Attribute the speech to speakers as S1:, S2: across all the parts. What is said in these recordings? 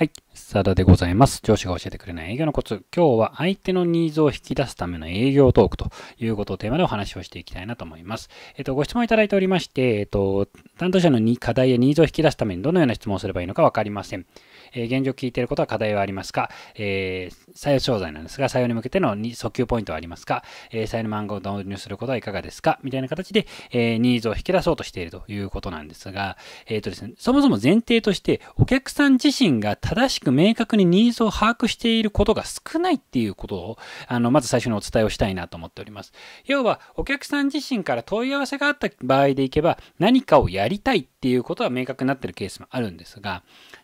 S1: はい。さだでございます。上司が教えてくれない営業のコツ。今日は相手のニーズを引き出すための営業トークということをテーマでお話をしていきたいなと思います。えっと、ご質問いただいておりまして、えっと、担当者の課題やニーズを引き出すためにどのような質問をすればいいのかわかりません。えー、現状聞いていることは課題はありますか、えー、採用商材なんですが、採用に向けての訴求ポイントはありますか、えー、採用の漫画を導入することはいかがですかみたいな形で、えー、ニーズを引き出そうとしているということなんですが、えっ、とですね、そもそも前提として、お客さん自身が正しくく明確にニーズを把握していることが少ないっていうことを、あの、まず最初にお伝えをしたいなと思っております。要は、お客さん自身から問い合わせがあった場合でいけば、何かをやりたいっていうことは明確になってるケースもあるんですが、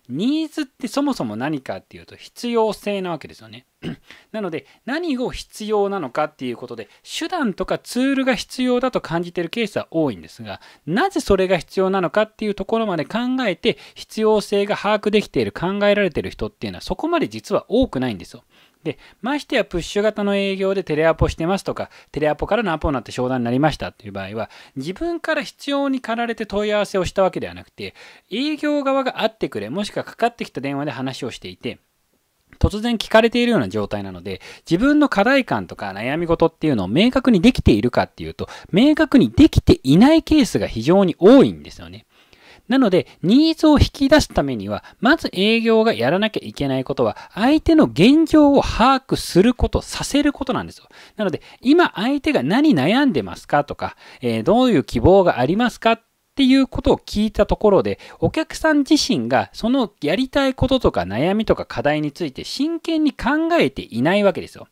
S1: ニーズってそもそも何かっていうと必要性なわけですよね。なので何を必要なのかっていうことで手段とかツールが必要だと感じているケースは多いんですがなぜそれが必要なのかっていうところまで考えて必要性が把握できている考えられている人っていうのはそこまで実は多くないんですよ。で、ましてやプッシュ型の営業でテレアポしてますとか、テレアポからのアポになって商談になりましたっていう場合は、自分から必要に駆られて問い合わせをしたわけではなくて、営業側が会ってくれ、もしくはかかってきた電話で話をしていて、突然聞かれているような状態なので、自分の課題感とか悩み事っていうのを明確にできているかっていうと、明確にできていないケースが非常に多いんですよね。なので、ニーズを引き出すためには、まず営業がやらなきゃいけないことは、相手の現状を把握すること、させることなんですよ。なので、今相手が何悩んでますかとか、えー、どういう希望がありますかっていうことを聞いたところで、お客さん自身がそのやりたいこととか悩みとか課題について真剣に考えていないわけですよ。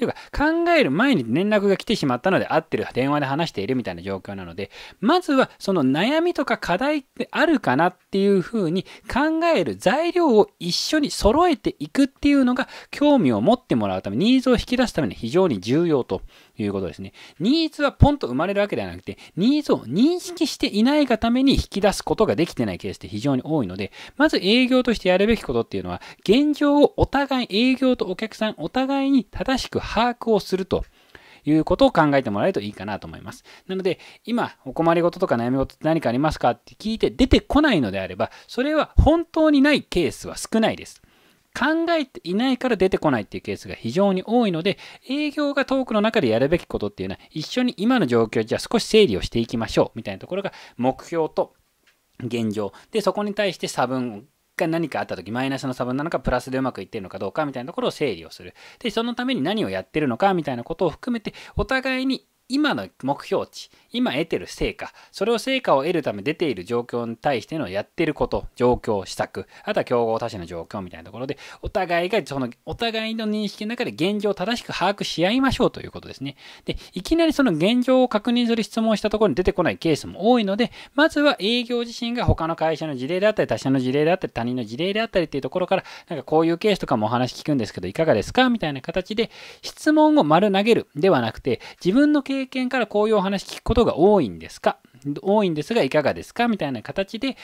S1: というか、考える前に連絡が来てしまったので、合ってる電話で話しているみたいな状況なので、まずはその悩みとか課題ってあるかなっていうふうに考える材料を一緒に揃えていくっていうのが、興味を持ってもらうため、ニーズを引き出すために非常に重要ということですね。ニーズはポンと生まれるわけではなくて、ニーズを認識していないがために引き出すことができてないケースって非常に多いので、まず営業としてやるべきことっていうのは、現状をお互い、営業とお客さん、お互いに正しく把握をすると。いうことを考えてもらえるといいかなと思います。なので、今、お困りごととか悩み事って何かありますかって聞いて出てこないのであれば、それは本当にないケースは少ないです。考えていないから出てこないっていうケースが非常に多いので、営業がトークの中でやるべきことっていうのは、一緒に今の状況じゃあ少し整理をしていきましょうみたいなところが目標と現状。で、そこに対して差分が何かあった時マイナスの差分なのかプラスでうまくいってるのかどうかみたいなところを整理をするでそのために何をやってるのかみたいなことを含めてお互いに今の目標値、今得てる成果、それを成果を得るため出ている状況に対してのやってること、状況、施策、あとは競合他社の状況みたいなところで、お互いが、その、お互いの認識の中で現状を正しく把握し合いましょうということですね。で、いきなりその現状を確認する質問をしたところに出てこないケースも多いので、まずは営業自身が他の会社の事例であったり、他社の事例であったり、他人の事例であったりっていうところから、なんかこういうケースとかもお話聞くんですけど、いかがですかみたいな形で、質問を丸投げるではなくて、自分の経経験からこういうお話聞くことが多いんですか多いんですがいかがですかみたいな形で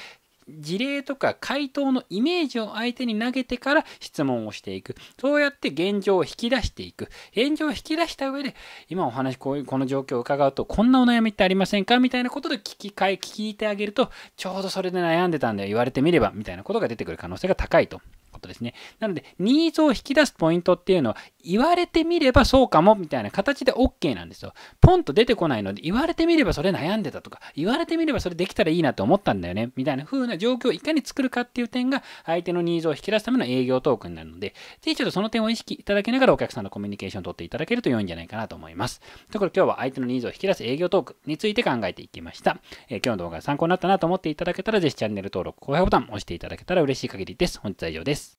S1: 事例とか回答のイメージを相手に投げてから質問をしていく。そうやって現状を引き出していく。現状を引き出した上で、今お話こういう、この状況を伺うと、こんなお悩みってありませんかみたいなことで聞き換え、聞いてあげると、ちょうどそれで悩んでたんだよ、言われてみれば、みたいなことが出てくる可能性が高いとことですね。なので、ニーズを引き出すポイントっていうのは、言われてみればそうかもみたいな形で OK なんですよ。ポンと出てこないので、言われてみればそれ悩んでたとか、言われてみればそれできたらいいなと思ったんだよね、みたいな風な状況をいかに作るかっていう点が、相手のニーズを引き出すための営業トークになるので、ぜひちょっとその点を意識いただきながらお客さんのコミュニケーションを取っていただけると良いんじゃないかなと思います。ところ今日は相手のニーズを引き出す営業トークについて考えていきました。えー、今日の動画が参考になったなと思っていただけたら、ぜひチャンネル登録、高評価ボタン押していただけたら嬉しい限りです。本日は以上です。